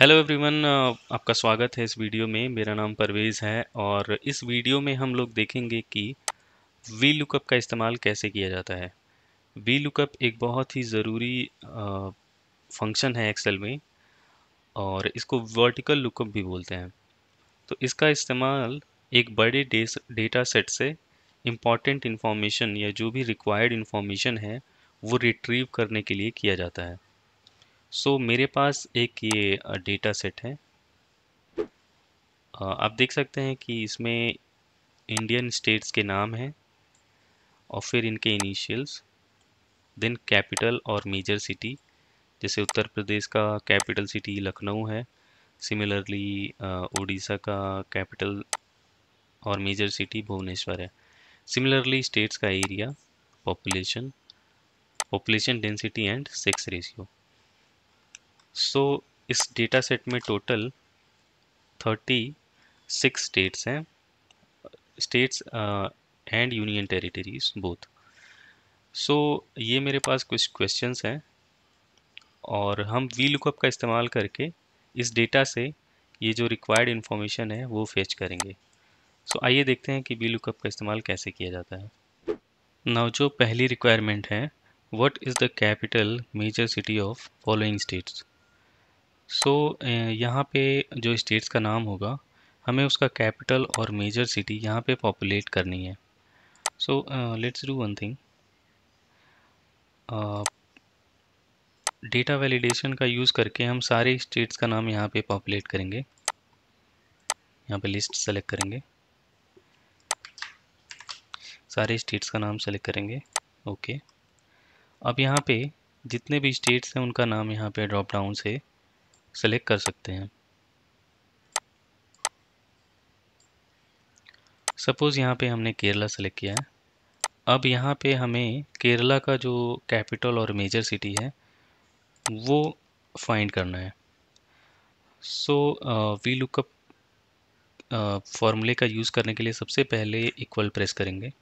Hello everyone आपका स्वागत है इस वीडियो में मेरा नाम परवेज़ है और इस वीडियो में हम लोग देखेंगे कि वी लुकअप का इस्तेमाल कैसे किया जाता है वी लुकअप एक बहुत ही ज़रूरी फंक्शन है एक्सेल में और इसको वर्टिकल लुकअप भी बोलते हैं तो इसका इस्तेमाल एक बड़े डेटा सेट से इम्पॉर्टेंट इन्फॉर्मेशन या जो भी रिक्वायर्ड इन्फॉर्मेशन है वो रिट्रीव करने के लिए किया जाता है सो so, मेरे पास एक ये डेटा सेट है आप देख सकते हैं कि इसमें इंडियन स्टेट्स के नाम हैं और फिर इनके इनिशियल्स देन कैपिटल और मेजर सिटी जैसे उत्तर प्रदेश का कैपिटल सिटी लखनऊ है सिमिलरली उड़ीसा का कैपिटल और मेजर सिटी भुवनेश्वर है सिमिलरली स्टेट्स का area population population density and sex ratio so so, इस डेटा सेट में टोटल थर्टी सिक्स स्टेट्स हैं states and union territories both so ये मेरे पास कुछ क्वेश्चंस हैं और हम वी लुकअप का इस्तेमाल करके इस डेटा से ये जो रिक्वायर्ड इन्फॉर्मेशन है वो फेच करेंगे सो so, आइए देखते हैं कि वी लुकअप का इस्तेमाल कैसे किया जाता है नाउ जो पहली रिक्वायरमेंट है what is the capital major city of following states so so, यहाँ पे जो स्टेट्स का नाम होगा हमें उसका कैपिटल और मेजर सिटी यहाँ पे पॉपुलेट करनी है so let's do one thing data validation का यूज़ करके हम सारे स्टेट्स का नाम यहाँ पे पॉपुलेट करेंगे यहाँ पे लिस्ट सेलेक्ट करेंगे सारे स्टेट्स का नाम सेलेक्ट करेंगे ओके okay. अब यहाँ पे जितने भी स्टेट्स हैं उनका नाम यहाँ पे ड्रॉप डाउन से सेलेक्ट कर सकते हैं सपोज़ यहाँ पे हमने केरला सेलेक्ट किया है अब यहाँ पे हमें केरला का जो कैपिटल और मेजर सिटी है वो फाइंड करना है सो वी लुकअप फार्मूले का यूज़ करने के लिए सबसे पहले इक्वल प्रेस करेंगे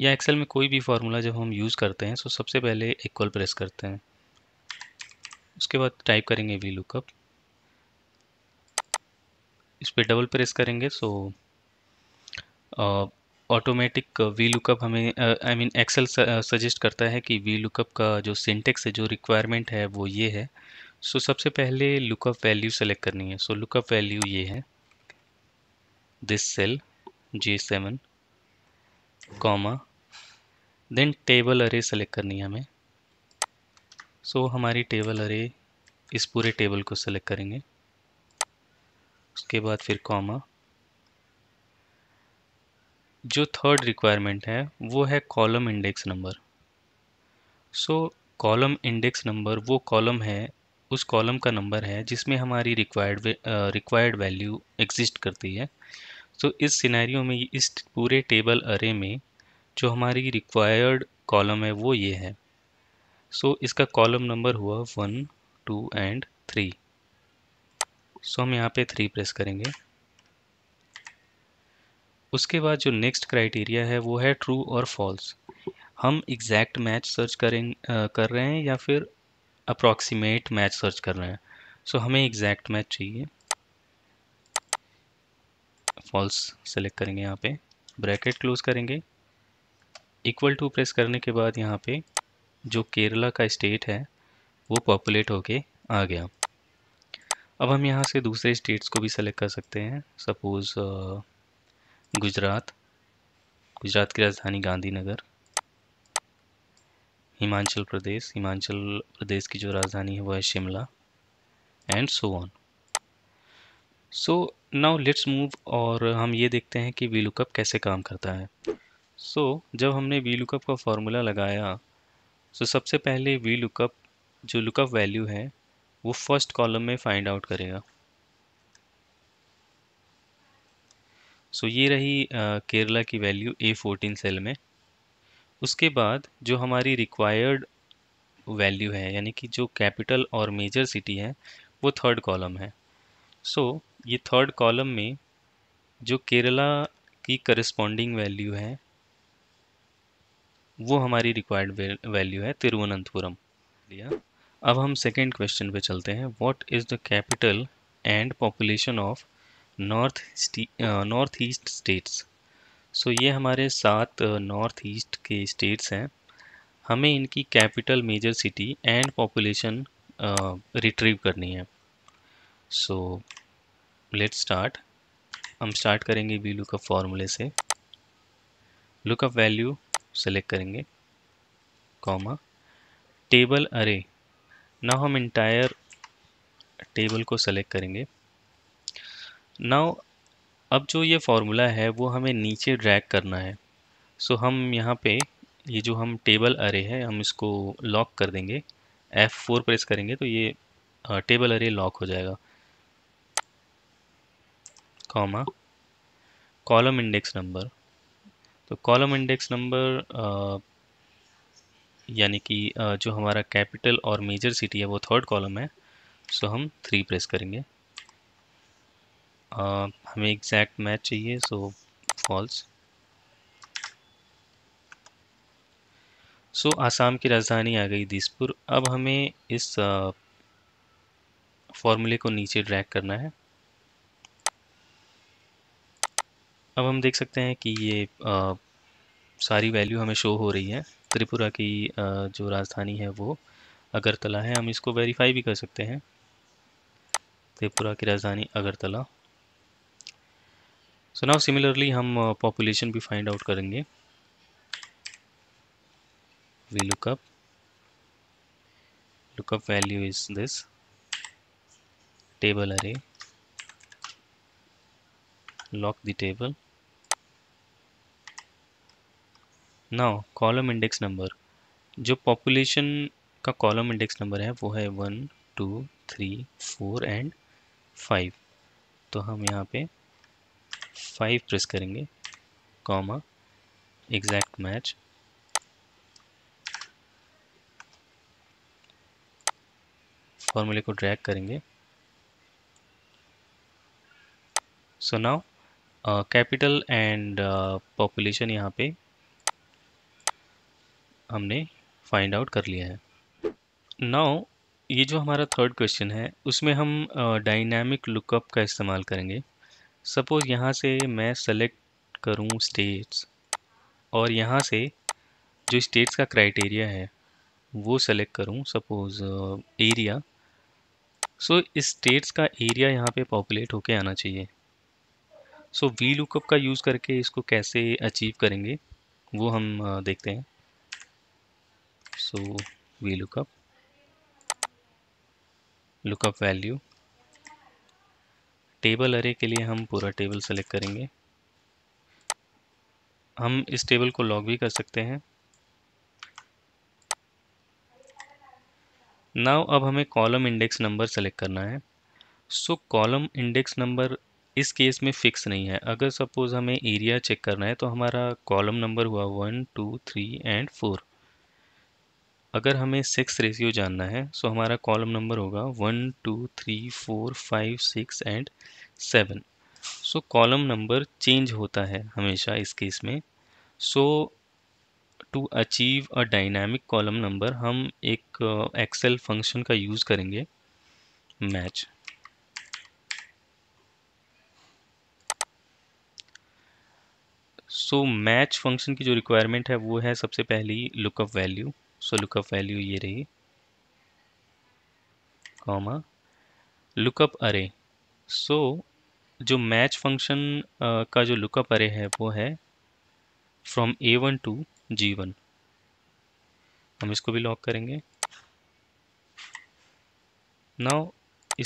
या एक्सेल में कोई भी फार्मूला जब हम यूज़ करते हैं सो तो सबसे पहले इक्वल प्रेस करते हैं उसके बाद टाइप करेंगे वी लुकअप इस पर डबल प्रेस करेंगे सो ऑटोमेटिक वी लुकअप हमें आई मीन एक्सेल सजेस्ट करता है कि वी लुकअप का जो सिंटेक्स है जो रिक्वायरमेंट है वो ये है सो so, सबसे पहले लुकअप वैल्यू सेलेक्ट करनी है सो लुकअप वैल्यू ये है this cell J seven comma then table array select करनी है हमें सो so, हमारी टेबल अरे इस पूरे टेबल को सेलेक्ट करेंगे उसके बाद फिर कॉमा जो थर्ड रिक्वायरमेंट है वो है column index number so column index number वो कॉलम है उस कॉलम का नंबर है जिसमें हमारी रिक्वायर्ड रिक्वायर्ड वैल्यू एग्जिस्ट करती है सो so, इस सिनेरियो में इस पूरे टेबल अरे में जो हमारी रिक्वायर्ड कॉलम है वो ये है सो इसका कॉलम नंबर हुआ one two and three so हम यहाँ पे थ्री प्रेस करेंगे उसके बाद जो नेक्स्ट क्राइटेरिया है वो है ट्रू और फॉल्स हम एग्जैक्ट मैच सर्च करें आ, कर रहे हैं या फिर अप्रॉक्सीमेट मैच सर्च कर रहे हैं सो so, हमें एग्जैक्ट मैच चाहिए फॉल्स सेलेक्ट करेंगे यहाँ पे ब्रैकेट क्लोज करेंगे इक्वल टू प्रेस करने के बाद यहाँ पे जो केरला का स्टेट है वो पॉपुलेट होके आ गया अब हम यहाँ से दूसरे स्टेट्स को भी सेलेक्ट कर सकते हैं सपोज़ गुजरात गुजरात की राजधानी गांधीनगर हिमाचल प्रदेश हिमाचल प्रदेश की जो राजधानी है वह है Shimla and so on so now let's move और हम ये देखते हैं कि वी लुकअप कैसे काम करता है सो so, जब हमने वी लुकअप का फॉर्मूला लगाया सो so, सबसे पहले वी लुकअप जो लुकअप वैल्यू है वो फर्स्ट कॉलम में फाइंड आउट करेगा सो so, ये रही आ, केरला की वैल्यू ए फोर्टीन सेल में उसके बाद जो हमारी रिक्वायर्ड वैल्यू है यानी कि जो कैपिटल और मेजर सिटी है वो थर्ड कॉलम है सो so, ये थर्ड कॉलम में जो केरला की करस्पॉन्डिंग वैल्यू है वो हमारी रिक्वायर्ड वैल्यू है तिरुवनंतपुरम लिया अब हम सेकेंड क्वेश्चन पे चलते हैं what is the capital and population of north north east states so ये हमारे सात नॉर्थ uh, ईस्ट के स्टेट्स हैं हमें इनकी capital major city and population retrieve करनी है सो लेट स्टार्ट हम स्टार्ट करेंगे बी लुकअप फार्मूले से लुकअप वैल्यू सेलेक्ट करेंगे कॉमा टेबल अरे ना हम इंटायर टेबल को सेलेक्ट करेंगे नाउ अब जो ये फार्मूला है वो हमें नीचे ड्रैग करना है सो so, हम यहाँ पे ये जो हम टेबल अरे है हम इसको लॉक कर देंगे F4 प्रेस करेंगे तो ये टेबल अरे लॉक हो जाएगा कॉमा कॉलम इंडेक्स नंबर तो कॉलम इंडेक्स नंबर यानी कि जो हमारा कैपिटल और मेजर सिटी है वो थर्ड कॉलम है सो हम थ्री प्रेस करेंगे आ, हमें एग्जैक्ट मैच चाहिए सो फॉल्स सो आसाम की राजधानी आ गई दिसपुर अब हमें इस फॉर्मूले को नीचे ड्रैग करना है अब हम देख सकते हैं कि ये आ, सारी वैल्यू हमें शो हो रही है त्रिपुरा की आ, जो राजधानी है वो अगरतला है हम इसको वेरीफाई भी कर सकते हैं त्रिपुरा की राजधानी अगरतला सो नाउ सिमिलरली हम पॉपुलेशन भी फाइंड आउट करेंगे V lookup lookup value is this table अरे lock the table now column index number जो population का column index number है वो है one two three four and five तो हम यहाँ पे फाइव प्रेस करेंगे कॉमा एग्जैक्ट मैच फॉर्मूले को ड्रैग करेंगे so now capital and population यहाँ पे हमने फाइंड आउट कर लिया है नाउ ये जो हमारा थर्ड क्वेश्चन है उसमें हम डायनामिक uh, लुकअप का इस्तेमाल करेंगे सपोज़ यहाँ से मैं सेलेक्ट करूँ स्टेट्स और यहाँ से जो स्टेट्स का क्राइटेरिया है वो सेलेक्ट करूँ सपोज़ एरिया सो इस स्टेट्स का एरिया यहाँ पे पॉपुलेट होके आना चाहिए सो वी लुकअप का यूज़ करके इसको कैसे अचीव करेंगे वो हम देखते हैं so V lookup lookup value table अरे के लिए हम पूरा टेबल सेलेक्ट करेंगे हम इस टेबल को लॉग भी कर सकते हैं नाउ अब हमें कॉलम इंडेक्स नंबर सेलेक्ट करना है सो कॉलम इंडेक्स नंबर इस केस में फ़िक्स नहीं है अगर सपोज़ हमें एरिया चेक करना है तो हमारा कॉलम नंबर हुआ one two three and four अगर हमें सिक्स रेशियो जानना है सो तो हमारा कॉलम नंबर होगा one two three four five six and seven so column number change होता है हमेशा इस केस में so to achieve a dynamic column number हम एक एक्सेल फंक्शन का यूज़ करेंगे मैच सो मैच फंक्शन की जो रिक्वायरमेंट है वो है सबसे पहली lookup value so lookup value ये रही कॉमा लुकअप अरे सो जो मैच फंक्शन का जो लुकअप अरे है वो है from A one to G one हम इसको भी लॉक करेंगे नाउ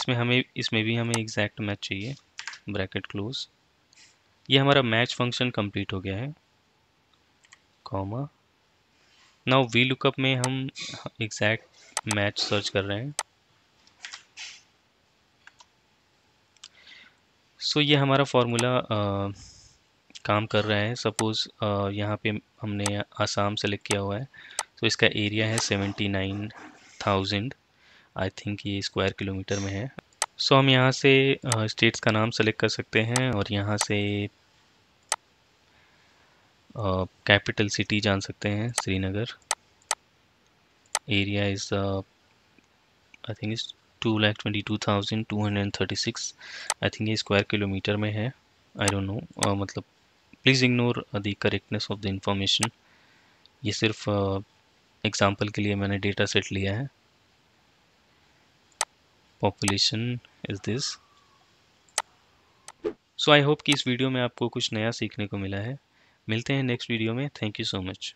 इसमें हमें इसमें भी हमें एग्जैक्ट मैच चाहिए ब्रैकेट क्लोज ये हमारा मैच फंक्शन कंप्लीट हो गया है कॉमा नाउ वी लुकअप में हम एग्जैक्ट मैच सर्च कर रहे हैं सो so, ये हमारा फॉर्मूला काम कर रहा है सपोज़ यहाँ पे हमने आसाम सेलेक्ट किया हुआ है तो so, इसका एरिया है seventy nine thousand I think ये स्क्वायर किलोमीटर में है सो हम यहाँ से स्टेट्स का नाम सेलेक्ट कर सकते हैं और यहाँ से कैपिटल सिटी जान सकते हैं Srinagar area is I think is two lakh twenty two thousand two hundred and thirty six I think ये स्क्वायर किलोमीटर में है आई डोंट नो मतलब please ignore the correctness of the information ये सिर्फ एग्ज़ाम्पल uh, के लिए मैंने डेटा सेट लिया है population is this so I hope कि इस वीडियो में आपको कुछ नया सीखने को मिला है मिलते हैं नेक्स्ट वीडियो में थैंक यू सो मच